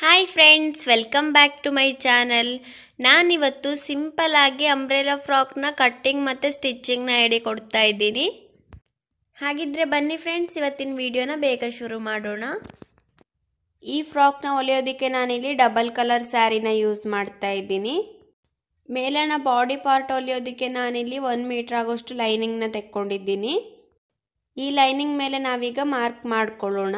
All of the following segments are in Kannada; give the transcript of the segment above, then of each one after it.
hi friends welcome back to my channel ನಾನಿವತ್ತು ಸಿಂಪಲ್ ಆಗಿ ಅಂಬ್ರೆಲಾ ಫ್ರಾಕ್ನ ಕಟ್ಟಿಂಗ್ ಮತ್ತು ಸ್ಟಿಚ್ಚಿಂಗ್ನ ಕೊಡ್ತಾ ಇದ್ದೀನಿ ಹಾಗಿದ್ರೆ ಬನ್ನಿ ಫ್ರೆಂಡ್ಸ್ ಇವತ್ತಿನ ವಿಡಿಯೋನ ಬೇಗ ಶುರು ಮಾಡೋಣ ಈ ಫ್ರಾಕ್ನ ಹೊಲಿಯೋದಕ್ಕೆ ನಾನಿಲ್ಲಿ ಡಬಲ್ ಕಲರ್ ಸ್ಯಾರಿನ ಯೂಸ್ ಮಾಡ್ತಾ ಇದ್ದೀನಿ ಮೇಲಣ ಬಾಡಿ ಪಾರ್ಟ್ ಹೊಲಿಯೋದಕ್ಕೆ ನಾನಿಲ್ಲಿ ಒನ್ ಮೀಟರ್ ಆಗೋಷ್ಟು ಲೈನಿಂಗ್ನ ತೆಕ್ಕೊಂಡಿದ್ದೀನಿ ಈ ಲೈನಿಂಗ್ ಮೇಲೆ ನಾವೀಗ ಮಾರ್ಕ್ ಮಾಡ್ಕೊಳ್ಳೋಣ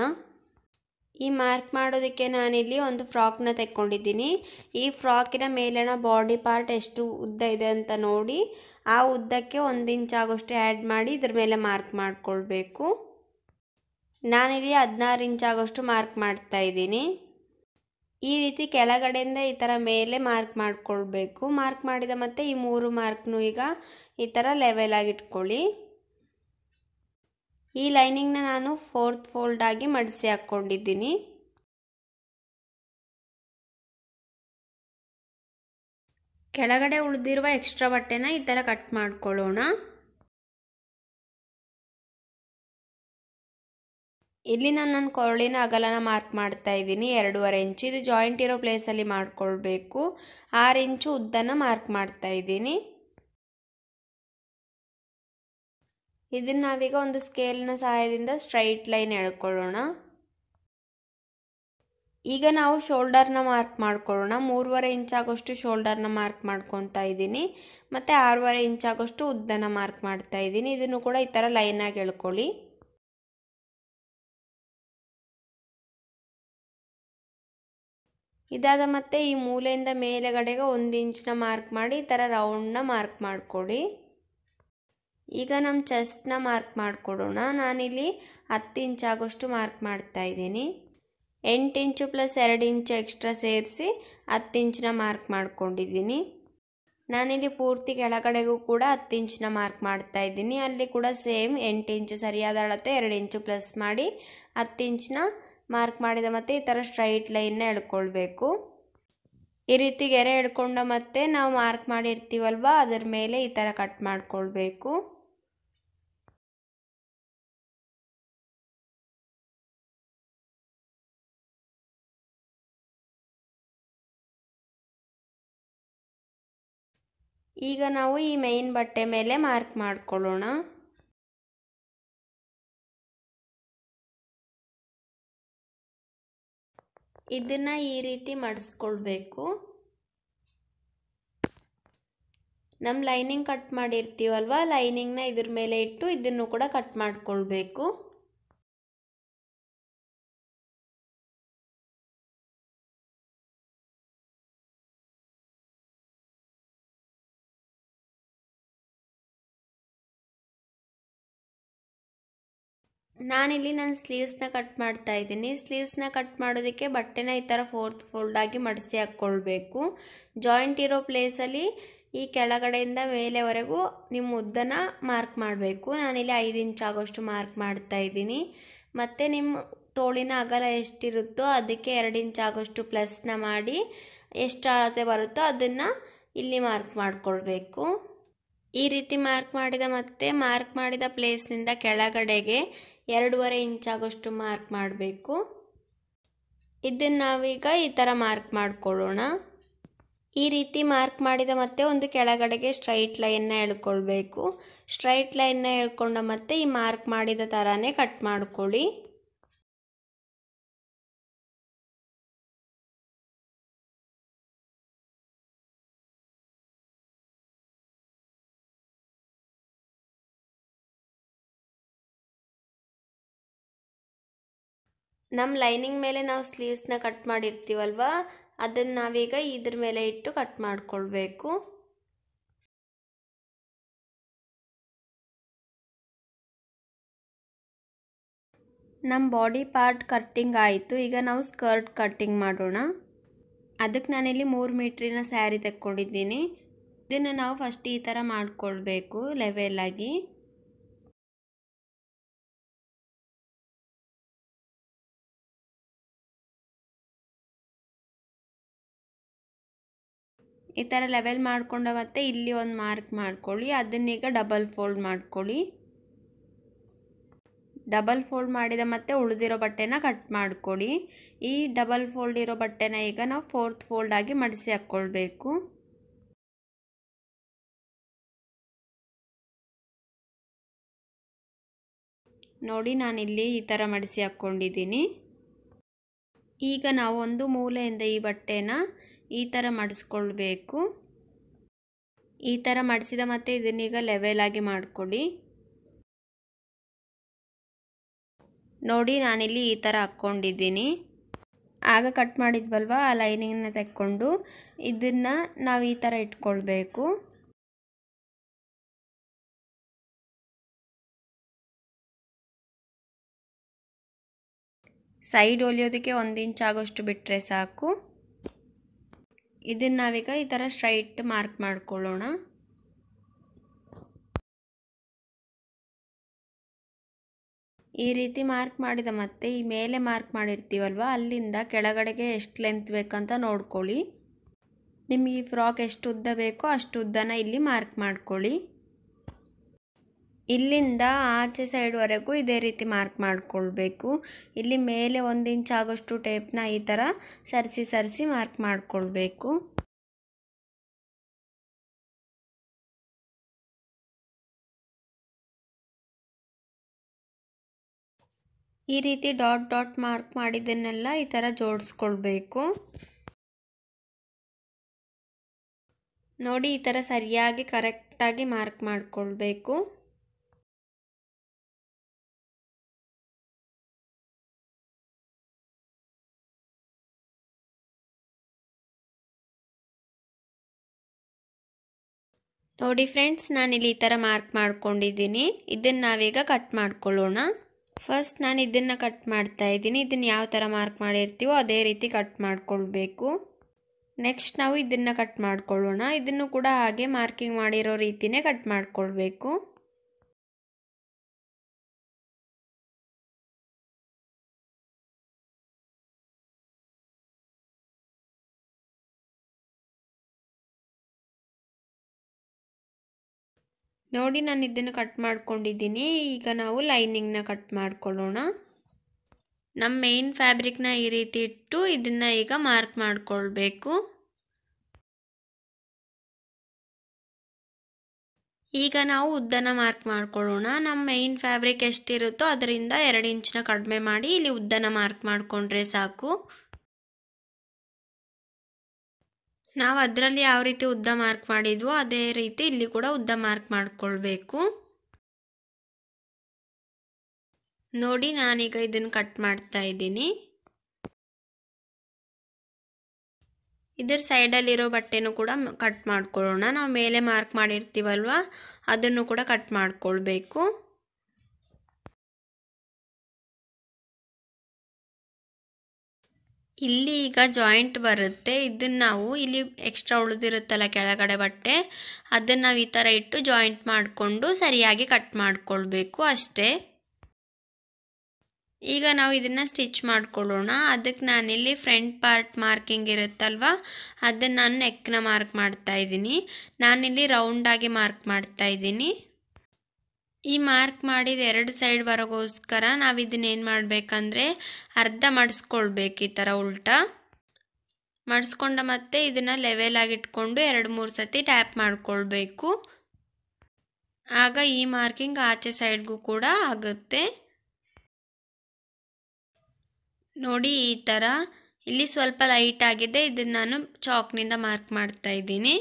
ಈ ಮಾರ್ಕ್ ಮಾಡೋದಕ್ಕೆ ನಾನಿಲ್ಲಿ ಒಂದು ಫ್ರಾಕ್ನ ತೆಕ್ಕೊಂಡಿದ್ದೀನಿ ಈ ಫ್ರಾಕಿನ ಮೇಲಿನ ಬಾಡಿ ಪಾರ್ಟ್ ಎಷ್ಟು ಉದ್ದ ಇದೆ ಅಂತ ನೋಡಿ ಆ ಉದ್ದಕ್ಕೆ ಒಂದು ಇಂಚ್ ಆಗೋಷ್ಟು ಆ್ಯಡ್ ಮಾಡಿ ಇದ್ರ ಮೇಲೆ ಮಾರ್ಕ್ ಮಾಡಿಕೊಳ್ಬೇಕು ನಾನಿಲ್ಲಿ ಹದಿನಾರು ಇಂಚ್ ಆಗೋಷ್ಟು ಮಾರ್ಕ್ ಮಾಡ್ತಾ ಇದ್ದೀನಿ ಈ ರೀತಿ ಕೆಳಗಡೆಯಿಂದ ಈ ಥರ ಮೇಲೆ ಮಾರ್ಕ್ ಮಾಡಿಕೊಳ್ಬೇಕು ಮಾರ್ಕ್ ಮಾಡಿದ ಮತ್ತೆ ಈ ಮೂರು ಮಾರ್ಕ್ನು ಈಗ ಈ ಥರ ಲೆವೆಲಾಗಿಟ್ಕೊಳ್ಳಿ ಈ ಲೈನಿಂಗ್ನ ನಾನು ಫೋರ್ತ್ ಫೋಲ್ಡಾಗಿ ಮಡಿಸಿ ಹಾಕ್ಕೊಂಡಿದ್ದೀನಿ ಕೆಳಗಡೆ ಉಳಿದಿರುವ ಎಕ್ಸ್ಟ್ರಾ ಬಟ್ಟೆನ ಈ ಥರ ಕಟ್ ಮಾಡ್ಕೊಳ್ಳೋಣ ಇಲ್ಲಿ ನಾನು ನನ್ನ ಕೊರಳಿನ ಅಗಲನ ಮಾರ್ಕ್ ಮಾಡ್ತಾ ಇದ್ದೀನಿ ಎರಡೂವರೆ ಇಂಚು ಇದು ಜಾಯಿಂಟ್ ಇರೋ ಪ್ಲೇಸಲ್ಲಿ ಮಾಡ್ಕೊಳ್ಬೇಕು ಆರು ಇಂಚು ಉದ್ದನ ಮಾರ್ಕ್ ಮಾಡ್ತಾ ಇದ್ದೀನಿ ಇದನ್ನು ನಾವೀಗ ಒಂದು ಸ್ಕೇಲ್ನ ಸಹಾಯದಿಂದ ಸ್ಟ್ರೈಟ್ ಲೈನ್ ಎಳ್ಕೊಳ್ಳೋಣ ಈಗ ನಾವು ಶೋಲ್ಡರ್ನ ಮಾರ್ಕ್ ಮಾಡ್ಕೊಳ್ಳೋಣ ಮೂರುವರೆ ಆಗೋಷ್ಟು ಶೋಲ್ಡರ್ನ ಮಾರ್ಕ್ ಮಾಡ್ಕೊತಾ ಇದ್ದೀನಿ ಮತ್ತು ಆರೂವರೆ ಆಗೋಷ್ಟು ಉದ್ದನ ಮಾರ್ಕ್ ಮಾಡ್ತಾ ಇದ್ದೀನಿ ಇದನ್ನು ಕೂಡ ಈ ಥರ ಲೈನಾಗಿ ಎಳ್ಕೊಳ್ಳಿ ಇದಾದ ಮತ್ತೆ ಈ ಮೂಲೆಯಿಂದ ಮೇಲೆಗಡೆಗೆ ಒಂದು ಇಂಚ್ನ ಮಾರ್ಕ್ ಮಾಡಿ ಈ ಥರ ರೌಂಡ್ನ ಮಾರ್ಕ್ ಮಾಡಿಕೊಡಿ ಈಗ ನಮ್ಮ ಚೆಸ್ಟ್ನ ಮಾರ್ಕ್ ಮಾಡಿಕೊಡೋಣ ನಾನಿಲ್ಲಿ ಹತ್ತು ಇಂಚ್ ಆಗೋಷ್ಟು ಮಾರ್ಕ್ ಮಾಡ್ತಾ ಇದ್ದೀನಿ ಎಂಟು ಇಂಚು ಪ್ಲಸ್ ಎರಡು ಇಂಚು ಎಕ್ಸ್ಟ್ರಾ ಸೇರಿಸಿ ಹತ್ತು ಇಂಚಿನ ಮಾರ್ಕ್ ಮಾಡ್ಕೊಂಡಿದ್ದೀನಿ ನಾನಿಲ್ಲಿ ಪೂರ್ತಿ ಕೆಳಗಡೆಗೂ ಕೂಡ ಹತ್ತು ಇಂಚಿನ ಮಾರ್ಕ್ ಮಾಡ್ತಾ ಇದ್ದೀನಿ ಅಲ್ಲಿ ಕೂಡ ಸೇಮ್ ಎಂಟು ಇಂಚು ಸರಿಯಾದ ಅಳತೆ ಎರಡು ಇಂಚು ಪ್ಲಸ್ ಮಾಡಿ ಹತ್ತು ಇಂಚಿನ ಮಾರ್ಕ್ ಮಾಡಿದ ಮತ್ತು ಈ ಥರ ಸ್ಟ್ರೈಟ್ ಲೈನ್ನ ಎಳ್ಕೊಳ್ಬೇಕು ಈ ರೀತಿ ಗೆರೆ ಎಳ್ಕೊಂಡ ಮತ್ತೆ ನಾವು ಮಾರ್ಕ್ ಮಾಡಿರ್ತೀವಲ್ವ ಅದರ ಮೇಲೆ ಈ ಥರ ಕಟ್ ಮಾಡ್ಕೊಳ್ಬೇಕು ಈಗ ನಾವು ಈ ಮೈನ್ ಬಟ್ಟೆ ಮೇಲೆ ಮಾರ್ಕ್ ಮಾಡಿಕೊಳ್ಳೋಣ ಇದನ್ನ ಈ ರೀತಿ ಮಾಡಿಸ್ಕೊಳ್ಬೇಕು ನಮ್ಮ ಲೈನಿಂಗ್ ಕಟ್ ಮಾಡಿರ್ತೀವಲ್ವ ಲೈನಿಂಗ್ನ ಇದ್ರ ಮೇಲೆ ಇಟ್ಟು ಇದನ್ನು ಕೂಡ ಕಟ್ ಮಾಡಿಕೊಳ್ಬೇಕು ನಾನಿಲ್ಲಿ ನನ್ನ ಸ್ಲೀವ್ಸ್ನ ಕಟ್ ಮಾಡ್ತಾ ಇದ್ದೀನಿ ಸ್ಲೀವ್ಸ್ನ ಕಟ್ ಮಾಡೋದಕ್ಕೆ ಬಟ್ಟೆನ ಈ ಥರ ಫೋರ್ತ್ ಫೋಲ್ಡಾಗಿ ಮಡಿಸಿ ಹಾಕ್ಕೊಳ್ಬೇಕು ಜಾಯಿಂಟ್ ಇರೋ ಪ್ಲೇಸಲ್ಲಿ ಈ ಕೆಳಗಡೆಯಿಂದ ಮೇಲೆವರೆಗೂ ನಿಮ್ಮ ಉದ್ದನ ಮಾರ್ಕ್ ಮಾಡಬೇಕು ನಾನಿಲ್ಲಿ ಐದು ಇಂಚ್ ಆಗೋಷ್ಟು ಮಾರ್ಕ್ ಮಾಡ್ತಾ ಇದ್ದೀನಿ ಮತ್ತು ನಿಮ್ಮ ತೋಳಿನ ಅಗಲ ಎಷ್ಟಿರುತ್ತೋ ಅದಕ್ಕೆ ಎರಡು ಇಂಚ್ ಆಗೋಷ್ಟು ಪ್ಲಸ್ನ ಮಾಡಿ ಎಷ್ಟು ಅಳತೆ ಬರುತ್ತೋ ಅದನ್ನು ಇಲ್ಲಿ ಮಾರ್ಕ್ ಮಾಡಿಕೊಳ್ಬೇಕು ಈ ರೀತಿ ಮಾರ್ಕ್ ಮಾಡಿದ ಮತ್ತೆ ಮಾರ್ಕ್ ಮಾಡಿದ ಪ್ಲೇಸ್ನಿಂದ ಕೆಳಗಡೆಗೆ ಎರಡೂವರೆ ಇಂಚಾಗೋಷ್ಟು ಮಾರ್ಕ್ ಮಾಡಬೇಕು ಇದನ್ನು ನಾವೀಗ ಈ ಥರ ಮಾರ್ಕ್ ಮಾಡಿಕೊಳ್ಳೋಣ ಈ ರೀತಿ ಮಾರ್ಕ್ ಮಾಡಿದ ಮತ್ತೆ ಒಂದು ಕೆಳಗಡೆಗೆ ಸ್ಟ್ರೈಟ್ ಲೈನ್ನ ಎಳ್ಕೊಳ್ಬೇಕು ಸ್ಟ್ರೈಟ್ ಲೈನ್ನ ಎಳ್ಕೊಂಡ ಮತ್ತೆ ಈ ಮಾರ್ಕ್ ಮಾಡಿದ ಥರನೇ ಕಟ್ ಮಾಡ್ಕೊಳ್ಳಿ ನಮ್ಮ ಲೈನಿಂಗ್ ಮೇಲೆ ನಾವು ಸ್ಲೀವ್ಸ್ನ ಕಟ್ ಮಾಡಿರ್ತೀವಲ್ವ ಅದನ್ನು ನಾವೀಗ ಇದ್ರ ಮೇಲೆ ಇಟ್ಟು ಕಟ್ ಮಾಡಿಕೊಳ್ಬೇಕು ನಮ್ಮ ಬಾಡಿ ಪಾರ್ಟ್ ಕಟ್ಟಿಂಗ್ ಆಯಿತು ಈಗ ನಾವು ಸ್ಕರ್ಟ್ ಕಟ್ಟಿಂಗ್ ಮಾಡೋಣ ಅದಕ್ಕೆ ನಾನಿಲ್ಲಿ ಮೂರು ಮೀಟ್ರಿನ ಸ್ಯಾರಿ ತಕ್ಕೊಂಡಿದ್ದೀನಿ ಇದನ್ನು ನಾವು ಫಸ್ಟ್ ಈ ಥರ ಮಾಡಿಕೊಳ್ಬೇಕು ಲೆವೆಲ್ಲಾಗಿ ಈ ಥರ ಲೆವೆಲ್ ಮಾಡಿಕೊಂಡ ಮತ್ತೆ ಇಲ್ಲಿ ಒಂದು ಮಾರ್ಕ್ ಮಾಡ್ಕೊಳ್ಳಿ ಅದನ್ನೀಗ ಡಬಲ್ ಫೋಲ್ಡ್ ಮಾಡ್ಕೊಳ್ಳಿ ಡಬಲ್ ಫೋಲ್ಡ್ ಮಾಡಿದ ಮತ್ತೆ ಉಳಿದಿರೋ ಬಟ್ಟೆನ ಕಟ್ ಮಾಡ್ಕೊಳ್ಳಿ ಈ ಡಬಲ್ ಫೋಲ್ಡ್ ಇರೋ ಬಟ್ಟೆನ ಈಗ ನಾವು ಫೋರ್ತ್ ಫೋಲ್ಡ್ ಆಗಿ ಮಡಿಸಿ ಹಾಕ್ಕೊಳ್ಬೇಕು ನೋಡಿ ನಾನು ಇಲ್ಲಿ ಈ ಥರ ಮಡಿಸಿ ಹಾಕ್ಕೊಂಡಿದ್ದೀನಿ ಈಗ ನಾವು ಒಂದು ಮೂಲೆಯಿಂದ ಈ ಬಟ್ಟೆನ ಈ ಥರ ಮಾಡಿಸ್ಕೊಳ್ಬೇಕು ಈ ಥರ ಮಾಡಿಸಿದ ಮತ್ತೆ ಇದನ್ನೀಗ ಲೆವೆಲಾಗಿ ಮಾಡಿಕೊಡಿ ನೋಡಿ ನಾನಿಲ್ಲಿ ಈ ಥರ ಹಾಕ್ಕೊಂಡಿದ್ದೀನಿ ಆಗ ಕಟ್ ಮಾಡಿದ್ವಲ್ವ ಆ ಲೈನಿಂಗ್ನ ತೆಕ್ಕೊಂಡು ಇದನ್ನು ನಾವು ಈ ಥರ ಇಟ್ಕೊಳ್ಬೇಕು ಸೈಡ್ ಹೊಲಿಯೋದಕ್ಕೆ ಒಂದು ಇಂಚ್ ಆಗೋಷ್ಟು ಬಿಟ್ಟರೆ ಸಾಕು ಇದನ್ನು ನಾವೀಗ ಈ ಥರ ಸ್ಟ್ರೈಟ್ ಮಾರ್ಕ್ ಮಾಡ್ಕೊಳ್ಳೋಣ ಈ ರೀತಿ ಮಾರ್ಕ್ ಮಾಡಿದ ಮತ್ತೆ ಈ ಮೇಲೆ ಮಾರ್ಕ್ ಮಾಡಿರ್ತೀವಲ್ವ ಅಲ್ಲಿಂದ ಕೆಳಗಡೆಗೆ ಎಷ್ಟು ಲೆಂತ್ ಬೇಕಂತ ನೋಡ್ಕೊಳ್ಳಿ ನಿಮಗೆ ಈ ಫ್ರಾಕ್ ಎಷ್ಟು ಉದ್ದ ಬೇಕೋ ಅಷ್ಟು ಉದ್ದನ ಇಲ್ಲಿ ಮಾರ್ಕ್ ಮಾಡ್ಕೊಳ್ಳಿ ಇಲ್ಲಿಂದ ಆಚೆ ಸೈಡ್ವರೆಗೂ ಇದೇ ರೀತಿ ಮಾರ್ಕ್ ಮಾಡಿಕೊಳ್ಬೇಕು ಇಲ್ಲಿ ಮೇಲೆ ಒಂದು ಇಂಚ್ ಆಗೋಷ್ಟು ಟೇಪ್ನ ಈ ಥರ ಸರಿಸಿ ಸರಿಸಿ ಮಾರ್ಕ್ ಮಾಡಿಕೊಳ್ಬೇಕು ಈ ರೀತಿ ಡಾಟ್ ಡಾಟ್ ಮಾರ್ಕ್ ಮಾಡಿದ್ದನ್ನೆಲ್ಲ ಈ ಥರ ಜೋಡಿಸ್ಕೊಳ್ಬೇಕು ನೋಡಿ ಈ ಥರ ಸರಿಯಾಗಿ ಕರೆಕ್ಟಾಗಿ ಮಾರ್ಕ್ ಮಾಡಿಕೊಳ್ಬೇಕು ನೋಡಿ ಫ್ರೆಂಡ್ಸ್ ನಾನು ಇಲ್ಲಿ ಈ ಥರ ಮಾರ್ಕ್ ಮಾಡ್ಕೊಂಡಿದ್ದೀನಿ ಇದನ್ನು ನಾವೀಗ ಕಟ್ ಮಾಡ್ಕೊಳ್ಳೋಣ ಫಸ್ಟ್ ನಾನು ಇದನ್ನು ಕಟ್ ಮಾಡ್ತಾ ಇದ್ದೀನಿ ಇದನ್ನು ಯಾವ ಥರ ಮಾರ್ಕ್ ಮಾಡಿರ್ತೀವೋ ಅದೇ ರೀತಿ ಕಟ್ ಮಾಡ್ಕೊಳ್ಬೇಕು ನೆಕ್ಸ್ಟ್ ನಾವು ಇದನ್ನು ಕಟ್ ಮಾಡ್ಕೊಳ್ಳೋಣ ಇದನ್ನು ಕೂಡ ಹಾಗೆ ಮಾರ್ಕಿಂಗ್ ಮಾಡಿರೋ ರೀತಿಯೇ ಕಟ್ ಮಾಡ್ಕೊಳ್ಬೇಕು ನೋಡಿ ನಾನು ಇದನ್ನು ಕಟ್ ಮಾಡ್ಕೊಂಡಿದ್ದೀನಿ ಈಗ ನಾವು ಲೈನಿಂಗ್ನ ಕಟ್ ಮಾಡ್ಕೊಳ್ಳೋಣ ನಮ್ಮ ಮೇನ್ ಫ್ಯಾಬ್ರಿಕ್ನ ಈ ರೀತಿ ಇಟ್ಟು ಇದನ್ನು ಈಗ ಮಾರ್ಕ್ ಮಾಡಿಕೊಳ್ಬೇಕು ಈಗ ನಾವು ಉದ್ದನ ಮಾರ್ಕ್ ಮಾಡ್ಕೊಳ್ಳೋಣ ನಮ್ಮ ಮೇಯ್ನ್ ಫ್ಯಾಬ್ರಿಕ್ ಎಷ್ಟಿರುತ್ತೋ ಅದರಿಂದ ಎರಡು ಇಂಚನ್ನ ಕಡಿಮೆ ಮಾಡಿ ಇಲ್ಲಿ ಉದ್ದನ ಮಾರ್ಕ್ ಮಾಡಿಕೊಂಡ್ರೆ ಸಾಕು ನಾವು ಅದರಲ್ಲಿ ಯಾವ ರೀತಿ ಉದ್ದ ಮಾರ್ಕ್ ಮಾಡಿದ್ವೋ ಅದೇ ರೀತಿ ಇಲ್ಲಿ ಕೂಡ ಉದ್ದ ಮಾರ್ಕ್ ಮಾಡಿಕೊಳ್ಬೇಕು ನೋಡಿ ನಾನೀಗ ಇದನ್ನು ಕಟ್ ಮಾಡ್ತಾ ಇದ್ದೀನಿ ಇದರ ಸೈಡಲ್ಲಿರೋ ಬಟ್ಟೆನೂ ಕೂಡ ಕಟ್ ಮಾಡ್ಕೊಳ್ಳೋಣ ನಾವು ಮೇಲೆ ಮಾರ್ಕ್ ಮಾಡಿರ್ತೀವಲ್ವಾ ಅದನ್ನು ಕೂಡ ಕಟ್ ಮಾಡ್ಕೊಳ್ಬೇಕು ಇಲ್ಲಿ ಈಗ ಜಾಯಿಂಟ್ ಬರುತ್ತೆ ಇದನ್ನು ನಾವು ಇಲ್ಲಿ ಎಕ್ಸ್ಟ್ರಾ ಉಳಿದಿರುತ್ತಲ್ಲ ಕೆಳಗಡೆ ಬಟ್ಟೆ ಅದನ್ನು ನಾವು ಈ ಥರ ಇಟ್ಟು ಜಾಯಿಂಟ್ ಮಾಡಿಕೊಂಡು ಸರಿಯಾಗಿ ಕಟ್ ಮಾಡಿಕೊಳ್ಬೇಕು ಅಷ್ಟೇ ಈಗ ನಾವು ಇದನ್ನು ಸ್ಟಿಚ್ ಮಾಡ್ಕೊಳ್ಳೋಣ ಅದಕ್ಕೆ ನಾನಿಲ್ಲಿ ಫ್ರಂಟ್ ಪಾರ್ಟ್ ಮಾರ್ಕಿಂಗ್ ಇರುತ್ತಲ್ವಾ ಅದನ್ನು ನಾನು ನೆಕ್ನ ಮಾರ್ಕ್ ಮಾಡ್ತಾ ಇದ್ದೀನಿ ನಾನಿಲ್ಲಿ ರೌಂಡಾಗಿ ಮಾರ್ಕ್ ಮಾಡ್ತಾ ಇದ್ದೀನಿ ಈ ಮಾರ್ಕ್ ಮಾಡಿದ ಎರಡು ಸೈಡ್ ಬರೋಗೋಸ್ಕರ ನಾವು ಇದನ್ನೇನು ಮಾಡಬೇಕಂದ್ರೆ ಅರ್ಧ ಮಡಿಸ್ಕೊಳ್ಬೇಕು ಈ ಥರ ಉಲ್ಟಾ ಮಡಿಸ್ಕೊಂಡ ಮತ್ತೆ ಇದನ್ನು ಲೆವೆಲ್ ಇಟ್ಕೊಂಡು ಎರಡು ಮೂರು ಸತಿ ಟ್ಯಾಪ್ ಮಾಡಿಕೊಳ್ಬೇಕು ಆಗ ಈ ಮಾರ್ಕಿಂಗ್ ಆಚೆ ಸೈಡ್ಗೂ ಕೂಡ ಆಗುತ್ತೆ ನೋಡಿ ಈ ಥರ ಇಲ್ಲಿ ಸ್ವಲ್ಪ ಲೈಟ್ ಆಗಿದೆ ಇದನ್ನು ನಾನು ಚಾಕ್ನಿಂದ ಮಾರ್ಕ್ ಮಾಡ್ತಾ ಇದ್ದೀನಿ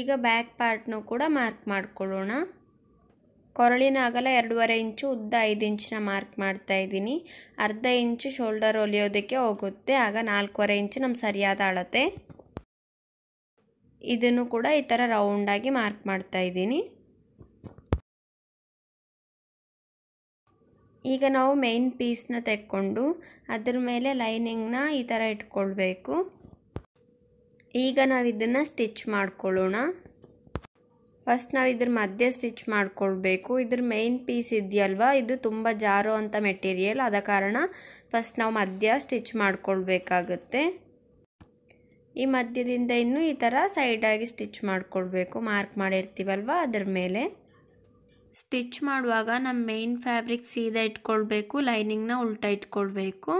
ಈಗ ಬ್ಯಾಕ್ ಪಾರ್ಟ್ನೂ ಕೂಡ ಮಾರ್ಕ್ ಮಾಡಿಕೊಳ್ಳೋಣ ಕೊರಳಿನ ಅಗಲ ಎರಡೂವರೆ ಇಂಚು ಉದ್ದ ಐದು ಇಂಚಿನ ಮಾರ್ಕ್ ಮಾಡ್ತಾ ಇದ್ದೀನಿ ಅರ್ಧ ಇಂಚು ಶೋಲ್ಡರ್ ಹೊಲಿಯೋದಕ್ಕೆ ಹೋಗುತ್ತೆ ಆಗ ನಾಲ್ಕೂವರೆ ಇಂಚು ನಮ್ಮ ಸರಿಯಾದ ಅಳತೆ ಇದನ್ನು ಕೂಡ ಈ ಥರ ರೌಂಡಾಗಿ ಮಾರ್ಕ್ ಮಾಡ್ತಾ ಇದ್ದೀನಿ ಈಗ ನಾವು ಮೇನ್ ಪೀಸ್ನ ತೆಕ್ಕೊಂಡು ಅದ್ರ ಮೇಲೆ ಲೈನಿಂಗ್ನ ಈ ಥರ ಇಟ್ಕೊಳ್ಬೇಕು ಈಗ ನಾವು ಇದನ್ನು ಸ್ಟಿಚ್ ಮಾಡ್ಕೊಳ್ಳೋಣ ಫಸ್ಟ್ ನಾವು ಇದ್ರ ಮಧ್ಯೆ ಸ್ಟಿಚ್ ಮಾಡ್ಕೊಳ್ಬೇಕು ಇದ್ರ ಮೇನ್ ಪೀಸ್ ಇದೆಯಲ್ವ ಇದು ತುಂಬ ಜಾರೋ ಅಂತ ಮೆಟೀರಿಯಲ್ ಆದ ಕಾರಣ ಫಸ್ಟ್ ನಾವು ಮಧ್ಯ ಸ್ಟಿಚ್ ಮಾಡಿಕೊಳ್ಬೇಕಾಗುತ್ತೆ ಈ ಮಧ್ಯದಿಂದ ಇನ್ನೂ ಈ ಥರ ಸೈಡಾಗಿ ಸ್ಟಿಚ್ ಮಾಡ್ಕೊಳ್ಬೇಕು ಮಾರ್ಕ್ ಮಾಡಿರ್ತೀವಲ್ವ ಅದ್ರ ಮೇಲೆ ಸ್ಟಿಚ್ ಮಾಡುವಾಗ ನಮ್ಮ ಮೇಯ್ನ್ ಫ್ಯಾಬ್ರಿಕ್ ಸೀದಾ ಇಟ್ಕೊಳ್ಬೇಕು ಲೈನಿಂಗ್ನ ಉಲ್ಟಾ ಇಟ್ಕೊಳ್ಬೇಕು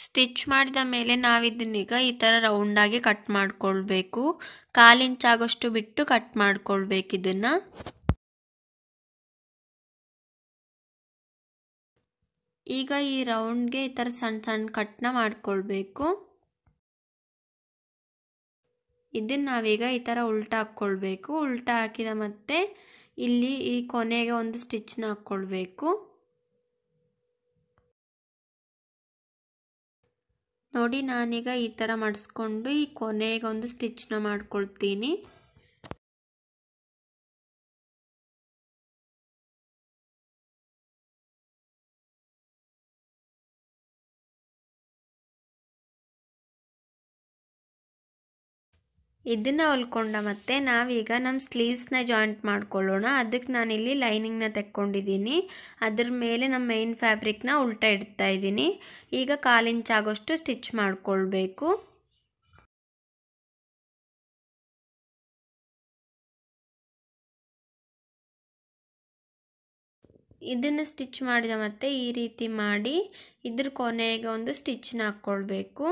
ಸ್ಟಿಚ್ ಮಾಡಿದ ಮೇಲೆ ನಾವಿದನ್ನೀಗ ಈ ಥರ ರೌಂಡಾಗಿ ಕಟ್ ಮಾಡ್ಕೊಳ್ಬೇಕು ಕಾಲಿಂಚ್ ಆಗೋಷ್ಟು ಬಿಟ್ಟು ಕಟ್ ಮಾಡ್ಕೊಳ್ಬೇಕು ಇದನ್ನು ಈಗ ಈ ರೌಂಡ್ಗೆ ಈ ಥರ ಸಣ್ಣ ಸಣ್ಣ ಕಟ್ನ ಮಾಡ್ಕೊಳ್ಬೇಕು ಇದನ್ನು ನಾವೀಗ ಈ ಥರ ಉಲ್ಟಾ ಹಾಕ್ಕೊಳ್ಬೇಕು ಉಲ್ಟಾ ಹಾಕಿದ ಮತ್ತೆ ಇಲ್ಲಿ ಈ ಕೊನೆಗೆ ಒಂದು ಸ್ಟಿಚ್ನ ಹಾಕ್ಕೊಳ್ಬೇಕು ನೋಡಿ ನಾನೀಗ ಈ ಥರ ಮಾಡಿಸ್ಕೊಂಡು ಈ ಕೊನೆಗೊಂದು ಸ್ಟಿಚ್ನ ಮಾಡ್ಕೊಳ್ತೀನಿ ಇದನ್ನು ಹೊಲ್ಕೊಂಡ ಮತ್ತೆ ನಾವೀಗ ನಮ್ಮ ಸ್ಲೀವ್ಸ್ನ ಜಾಯಿಂಟ್ ಮಾಡ್ಕೊಳ್ಳೋಣ ಅದಕ್ಕೆ ನಾನಿಲ್ಲಿ ಲೈನಿಂಗ್ನ ತೆಕ್ಕೊಂಡಿದ್ದೀನಿ ಅದ್ರ ಮೇಲೆ ನಮ್ಮ ಮೇನ್ ಫ್ಯಾಬ್ರಿಕ್ನ ಉಲ್ಟಾ ಇಡ್ತಾ ಇದ್ದೀನಿ ಈಗ ಕಾಲಿಂಚ್ ಆಗೋಷ್ಟು ಸ್ಟಿಚ್ ಮಾಡಿಕೊಳ್ಬೇಕು ಇದನ್ನು ಸ್ಟಿಚ್ ಮಾಡಿದ ಮತ್ತೆ ಈ ರೀತಿ ಮಾಡಿ ಇದ್ರ ಕೊನೆಗೆ ಒಂದು ಸ್ಟಿಚ್ನ ಹಾಕ್ಕೊಳ್ಬೇಕು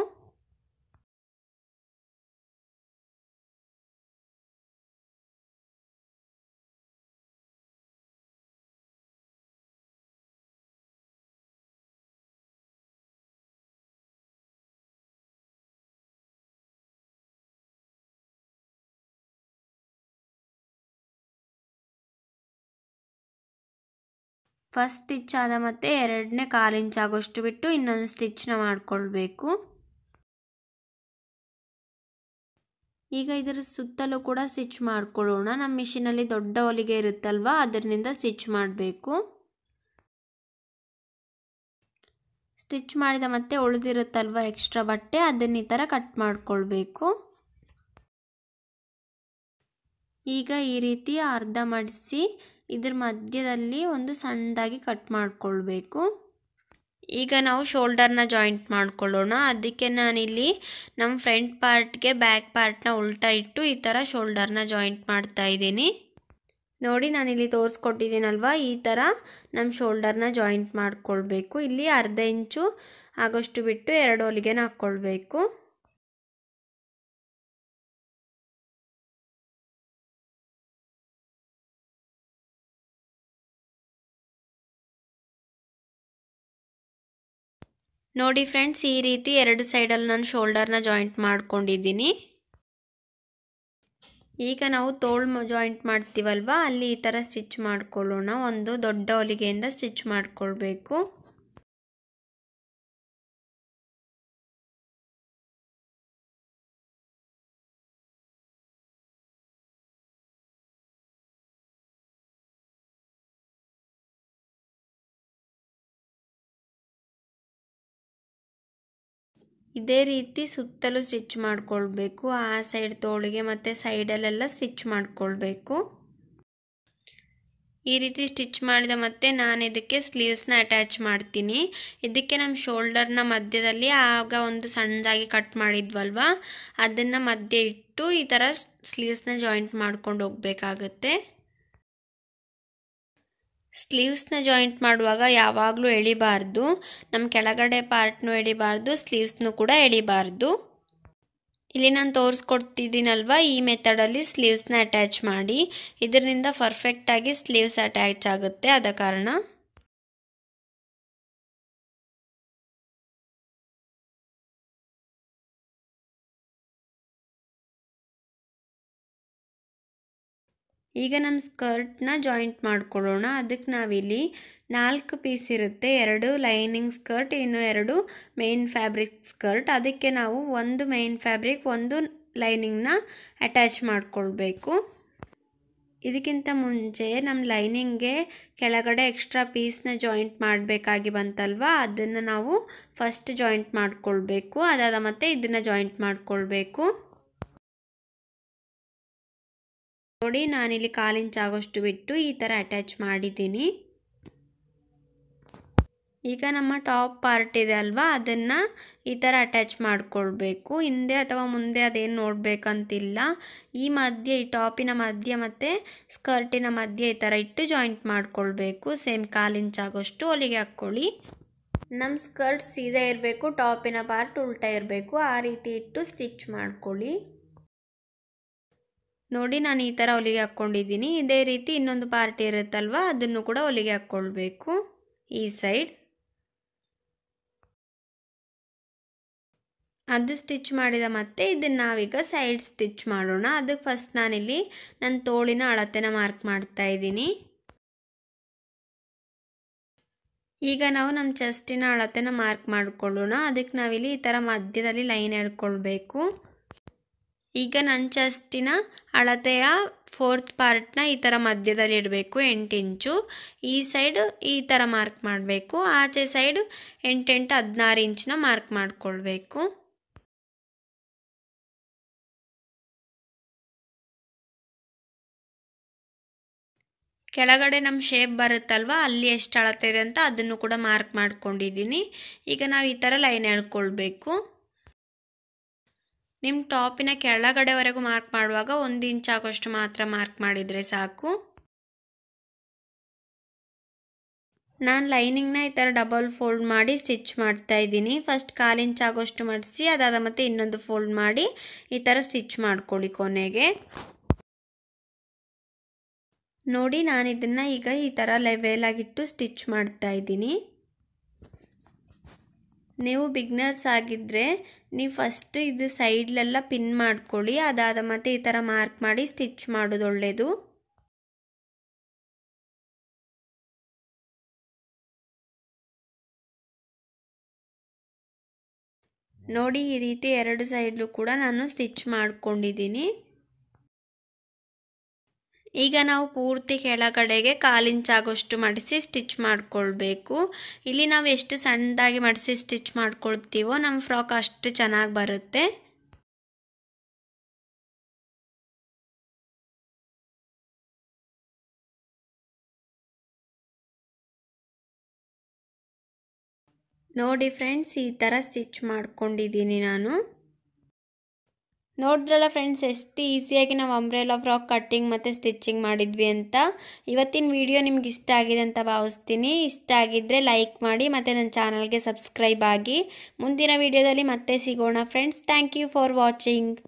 ಫಸ್ಟ್ ಸ್ಟಿಚ್ ಆದ ಮತ್ತೆ ಎರಡನೇ ಕಾಲು ಇಂಚ್ ಆಗೋಷ್ಟು ಬಿಟ್ಟು ಇನ್ನೊಂದು ಸ್ಟಿಚ್ನ ಮಾಡಿಕೊಳ್ಬೇಕು ಈಗ ಇದರ ಸುತ್ತಲೂ ಕೂಡ ಸ್ಟಿಚ್ ಮಾಡ್ಕೊಳ್ಳೋಣ ನಮ್ಮ ಮಿಷಿನಲ್ಲಿ ದೊಡ್ಡ ಹೊಲಿಗೆ ಇರುತ್ತಲ್ವಾ ಅದರಿಂದ ಸ್ಟಿಚ್ ಮಾಡಬೇಕು ಸ್ಟಿಚ್ ಮಾಡಿದ ಮತ್ತೆ ಉಳಿದಿರುತ್ತಲ್ವ ಎಕ್ಸ್ಟ್ರಾ ಬಟ್ಟೆ ಅದನ್ನ ಈ ಥರ ಕಟ್ ಮಾಡಿಕೊಳ್ಬೇಕು ಈಗ ಈ ರೀತಿ ಅರ್ಧ ಮಡಿಸಿ ಇದ್ರ ಮಧ್ಯದಲ್ಲಿ ಒಂದು ಸಣ್ಣದಾಗಿ ಕಟ್ ಮಾಡಿಕೊಳ್ಬೇಕು ಈಗ ನಾವು ಶೋಲ್ಡರ್ನ ಜಾಯಿಂಟ್ ಮಾಡ್ಕೊಳ್ಳೋಣ ಅದಕ್ಕೆ ನಾನಿಲ್ಲಿ ನಮ್ಮ ಫ್ರಂಟ್ ಪಾರ್ಟ್ಗೆ ಬ್ಯಾಕ್ ಪಾರ್ಟ್ನ ಉಲ್ಟಾ ಇಟ್ಟು ಈ ಥರ ಶೋಲ್ಡರ್ನ ಜಾಯಿಂಟ್ ಮಾಡ್ತಾ ಇದ್ದೀನಿ ನೋಡಿ ನಾನಿಲ್ಲಿ ತೋರಿಸ್ಕೊಟ್ಟಿದ್ದೀನಲ್ವ ಈ ಥರ ನಮ್ಮ ಶೋಲ್ಡರ್ನ ಜಾಯಿಂಟ್ ಮಾಡಿಕೊಳ್ಬೇಕು ಇಲ್ಲಿ ಅರ್ಧ ಇಂಚು ಆಗೋಷ್ಟು ಬಿಟ್ಟು ಎರಡು ಹೊಲಿಗೆನ ಹಾಕ್ಕೊಳ್ಬೇಕು ನೋಡಿ ಫ್ರೆಂಡ್ಸ್ ಈ ರೀತಿ ಎರಡು ಸೈಡಲ್ಲಿ ನಾನು ಶೋಲ್ಡರ್ನ ಜಾಯಿಂಟ್ ಮಾಡ್ಕೊಂಡಿದ್ದೀನಿ ಈಗ ನಾವು ತೋಳು ಜಾಯಿಂಟ್ ಮಾಡ್ತೀವಲ್ವಾ ಅಲ್ಲಿ ಈ ಥರ ಸ್ಟಿಚ್ ಮಾಡ್ಕೊಳ್ಳೋಣ ಒಂದು ದೊಡ್ಡ ಹೊಲಿಗೆಯಿಂದ ಸ್ಟಿಚ್ ಮಾಡ್ಕೊಳ್ಬೇಕು ಇದೇ ರೀತಿ ಸುತ್ತಲೂ ಸ್ಟಿಚ್ ಮಾಡಿಕೊಳ್ಬೇಕು ಆ ಸೈಡ್ ತೋಳಿಗೆ ಮತ್ತು ಸೈಡಲ್ಲೆಲ್ಲ ಸ್ಟಿಚ್ ಮಾಡಿಕೊಳ್ಬೇಕು ಈ ರೀತಿ ಸ್ಟಿಚ್ ಮಾಡಿದ ಮತ್ತೆ ನಾನು ಇದಕ್ಕೆ ಸ್ಲೀವ್ಸ್ನ ಅಟ್ಯಾಚ್ ಮಾಡ್ತೀನಿ ಇದಕ್ಕೆ ನಮ್ಮ ಶೋಲ್ಡರ್ನ ಮಧ್ಯದಲ್ಲಿ ಆಗ ಒಂದು ಸಣ್ಣದಾಗಿ ಕಟ್ ಮಾಡಿದ್ವಲ್ವ ಅದನ್ನು ಮಧ್ಯೆ ಇಟ್ಟು ಈ ಥರ ಸ್ಲೀವ್ಸ್ನ ಜಾಯಿಂಟ್ ಮಾಡ್ಕೊಂಡು ಹೋಗಬೇಕಾಗತ್ತೆ ಸ್ಲೀವ್ಸ್ನ ಜಾಯಿಂಟ್ ಮಾಡುವಾಗ ಯಾವಾಗಲೂ ಎಳಿಬಾರ್ದು ನಮ್ಮ ಕೆಳಗಡೆ ಪಾರ್ಟ್ನೂ ಎಳಿಬಾರ್ದು ಸ್ಲೀವ್ಸ್ನೂ ಕೂಡ ಎಳಿಬಾರ್ದು ಇಲ್ಲಿ ನಾನು ತೋರಿಸ್ಕೊಡ್ತಿದ್ದೀನಲ್ವ ಈ ಮೆಥಡಲ್ಲಿ ಸ್ಲೀವ್ಸ್ನ ಅಟ್ಯಾಚ್ ಮಾಡಿ ಇದರಿಂದ ಪರ್ಫೆಕ್ಟಾಗಿ ಸ್ಲೀವ್ಸ್ ಅಟ್ಯಾಚ್ ಆಗುತ್ತೆ ಆದ ಕಾರಣ ಈಗ ನಮ್ಮ ಸ್ಕರ್ಟ್ನ ಜಾಯಿಂಟ್ ಮಾಡ್ಕೊಳ್ಳೋಣ ಅದಕ್ಕೆ ನಾವಿಲ್ಲಿ ನಾಲ್ಕು ಪೀಸ್ ಇರುತ್ತೆ ಎರಡು ಲೈನಿಂಗ್ ಸ್ಕರ್ಟ್ ಇನ್ನು ಎರಡು ಮೇನ್ ಫ್ಯಾಬ್ರಿಕ್ ಸ್ಕರ್ಟ್ ಅದಕ್ಕೆ ನಾವು ಒಂದು ಮೇನ್ ಫ್ಯಾಬ್ರಿಕ್ ಒಂದು ಲೈನಿಂಗ್ನ ಅಟ್ಯಾಚ್ ಮಾಡಿಕೊಳ್ಬೇಕು ಇದಕ್ಕಿಂತ ಮುಂಚೆ ನಮ್ಮ ಲೈನಿಂಗ್ಗೆ ಕೆಳಗಡೆ ಎಕ್ಸ್ಟ್ರಾ ಪೀಸ್ನ ಜಾಯಿಂಟ್ ಮಾಡಬೇಕಾಗಿ ಬಂತಲ್ವ ಅದನ್ನು ನಾವು ಫಸ್ಟ್ ಜಾಯಿಂಟ್ ಮಾಡಿಕೊಳ್ಬೇಕು ಅದಾದ ಮತ್ತೆ ಇದನ್ನು ಜಾಯಿಂಟ್ ಮಾಡಿಕೊಳ್ಬೇಕು ನೋಡಿ ನಾನಿಲ್ಲಿ ಕಾಲಿಂಚ್ ಆಗೋಷ್ಟು ಬಿಟ್ಟು ಈ ಥರ ಅಟ್ಯಾಚ್ ಮಾಡಿದ್ದೀನಿ ಈಗ ನಮ್ಮ ಟಾಪ್ ಪಾರ್ಟ್ ಇದೆ ಅಲ್ವಾ ಅದನ್ನು ಈ ಥರ ಅಟ್ಯಾಚ್ ಮಾಡಿಕೊಳ್ಬೇಕು ಹಿಂದೆ ಅಥವಾ ಮುಂದೆ ಅದೇನು ನೋಡಬೇಕಂತಿಲ್ಲ ಈ ಮಧ್ಯೆ ಈ ಟಾಪಿನ ಮಧ್ಯೆ ಮತ್ತು ಸ್ಕರ್ಟಿನ ಮಧ್ಯೆ ಈ ಥರ ಇಟ್ಟು ಜಾಯಿಂಟ್ ಮಾಡಿಕೊಳ್ಬೇಕು ಸೇಮ್ ಕಾಲಿಂಚ್ ಆಗೋಷ್ಟು ಹೊಲಿಗೆ ಹಾಕ್ಕೊಳ್ಳಿ ನಮ್ಮ ಸ್ಕರ್ಟ್ ಸೀದಾ ಇರಬೇಕು ಟಾಪಿನ ಪಾರ್ಟ್ ಉಲ್ಟಾ ಇರಬೇಕು ಆ ರೀತಿ ಇಟ್ಟು ಸ್ಟಿಚ್ ಮಾಡ್ಕೊಳ್ಳಿ ನೋಡಿ ನಾನು ಈ ಥರ ಹೊಲಿಗೆ ಹಾಕ್ಕೊಂಡಿದ್ದೀನಿ ಇದೇ ರೀತಿ ಇನ್ನೊಂದು ಪಾರ್ಟಿ ಇರುತ್ತಲ್ವ ಅದನ್ನು ಕೂಡ ಹೊಲಿಗೆ ಹಾಕ್ಕೊಳ್ಬೇಕು ಈ ಸೈಡ್ ಅದು ಸ್ಟಿಚ್ ಮಾಡಿದ ಮತ್ತೆ ಇದನ್ನು ನಾವೀಗ ಸೈಡ್ ಸ್ಟಿಚ್ ಮಾಡೋಣ ಅದಕ್ಕೆ ಫಸ್ಟ್ ನಾನಿಲ್ಲಿ ನನ್ನ ತೋಳಿನ ಅಳತೆನ ಮಾರ್ಕ್ ಮಾಡ್ತಾ ಇದ್ದೀನಿ ಈಗ ನಾವು ನಮ್ಮ ಚೆಸ್ಟಿನ ಅಳತೆನ ಮಾರ್ಕ್ ಮಾಡಿಕೊಳ್ಳೋಣ ಅದಕ್ಕೆ ನಾವಿಲ್ಲಿ ಈ ಥರ ಮಧ್ಯದಲ್ಲಿ ಲೈನ್ ಎಳ್ಕೊಳ್ಬೇಕು ಈಗ ನಂಚಷ್ಟಿನ ಅಳತೆಯ ಫೋರ್ತ್ ಪಾರ್ಟ್ನ ಈ ಥರ ಮಧ್ಯದಲ್ಲಿ ಇಡಬೇಕು ಎಂಟು ಇಂಚು ಈ ಸೈಡು ಈ ಥರ ಮಾರ್ಕ್ ಮಾಡಬೇಕು ಆಚೆ ಸೈಡು ಎಂಟೆಂಟು ಹದಿನಾರು ಇಂಚನ್ನ ಮಾರ್ಕ್ ಮಾಡಿಕೊಳ್ಬೇಕು ಕೆಳಗಡೆ ನಮ್ಮ ಶೇಪ್ ಬರುತ್ತಲ್ವ ಅಲ್ಲಿ ಎಷ್ಟು ಅಳತೆ ಇದೆ ಅಂತ ಅದನ್ನು ಕೂಡ ಮಾರ್ಕ್ ಮಾಡ್ಕೊಂಡಿದ್ದೀನಿ ಈಗ ನಾವು ಈ ಥರ ಲೈನ್ ಹೇಳ್ಕೊಳ್ಬೇಕು ನಿಮ್ಮ ಟಾಪಿನ ಕೆಳಗಡೆವರೆಗೂ ಮಾರ್ಕ್ ಮಾಡುವಾಗ ಒಂದು ಇಂಚ್ ಆಗೋಷ್ಟು ಮಾತ್ರ ಮಾರ್ಕ್ ಮಾಡಿದರೆ ಸಾಕು ನಾನು ಲೈನಿಂಗ್ನ ಈ ಥರ ಡಬಲ್ ಫೋಲ್ಡ್ ಮಾಡಿ ಸ್ಟಿಚ್ ಮಾಡ್ತಾ ಇದ್ದೀನಿ ಫಸ್ಟ್ ಕಾಲು ಇಂಚ್ ಆಗೋಷ್ಟು ಮಡಿಸಿ ಅದಾದ ಮತ್ತೆ ಇನ್ನೊಂದು ಫೋಲ್ಡ್ ಮಾಡಿ ಈ ಥರ ಸ್ಟಿಚ್ ಮಾಡ್ಕೊಳ್ಳಿ ಕೊನೆಗೆ ನೋಡಿ ನಾನು ಈಗ ಈ ಥರ ಲೆವೆಲಾಗಿಟ್ಟು ಸ್ಟಿಚ್ ಮಾಡ್ತಾ ಇದ್ದೀನಿ ನೀವು ಬಿಗ್ನರ್ಸ್ ಆಗಿದ್ದರೆ ನೀವು ಫಸ್ಟ್ ಇದು ಸೈಡ್ಲೆಲ್ಲ ಪಿನ್ ಮಾಡ್ಕೊಳ್ಳಿ ಅದಾದ ಮತ್ತೆ ಈ ಥರ ಮಾರ್ಕ್ ಮಾಡಿ ಸ್ಟಿಚ್ ಮಾಡೋದು ಒಳ್ಳೆಯದು ನೋಡಿ ಈ ರೀತಿ ಎರಡು ಸೈಡ್ಲು ಕೂಡ ನಾನು ಸ್ಟಿಚ್ ಮಾಡ್ಕೊಂಡಿದ್ದೀನಿ ಈಗ ನಾವು ಪೂರ್ತಿ ಕೆಳಗಡೆಗೆ ಕಾಲಿಂಚಾಗೋಷ್ಟು ಮಡಿಸಿ ಸ್ಟಿಚ್ ಮಾಡಿಕೊಳ್ಬೇಕು ಇಲ್ಲಿ ನಾವು ಎಷ್ಟು ಸಣ್ಣದಾಗಿ ಮಡಿಸಿ ಸ್ಟಿಚ್ ಮಾಡ್ಕೊಳ್ತೀವೋ ನಮ್ಮ ಫ್ರಾಕ್ ಅಷ್ಟು ಚೆನ್ನಾಗಿ ಬರುತ್ತೆ ನೋಡಿ ಫ್ರೆಂಡ್ಸ್ ಈ ಥರ ಸ್ಟಿಚ್ ಮಾಡ್ಕೊಂಡಿದ್ದೀನಿ ನಾನು ನೋಡಿದ್ರಲ್ಲ ಫ್ರೆಂಡ್ಸ್ ಎಷ್ಟು ಈಸಿಯಾಗಿ ನಾವು ಅಂಬ್ರೆಲಾ ಫ್ರಾಕ್ ಕಟ್ಟಿಂಗ್ ಮತ್ತು ಸ್ಟಿಚಿಂಗ್ ಮಾಡಿದ್ವಿ ಅಂತ ಇವತ್ತಿನ ವಿಡಿಯೋ ನಿಮ್ಗೆ ಇಷ್ಟ ಆಗಿದೆ ಅಂತ ಭಾವಿಸ್ತೀನಿ ಇಷ್ಟ ಆಗಿದ್ದರೆ ಲೈಕ್ ಮಾಡಿ ಮತ್ತು ನನ್ನ ಚಾನಲ್ಗೆ ಸಬ್ಸ್ಕ್ರೈಬ್ ಆಗಿ ಮುಂದಿನ ವಿಡಿಯೋದಲ್ಲಿ ಮತ್ತೆ ಸಿಗೋಣ friends thank you for watching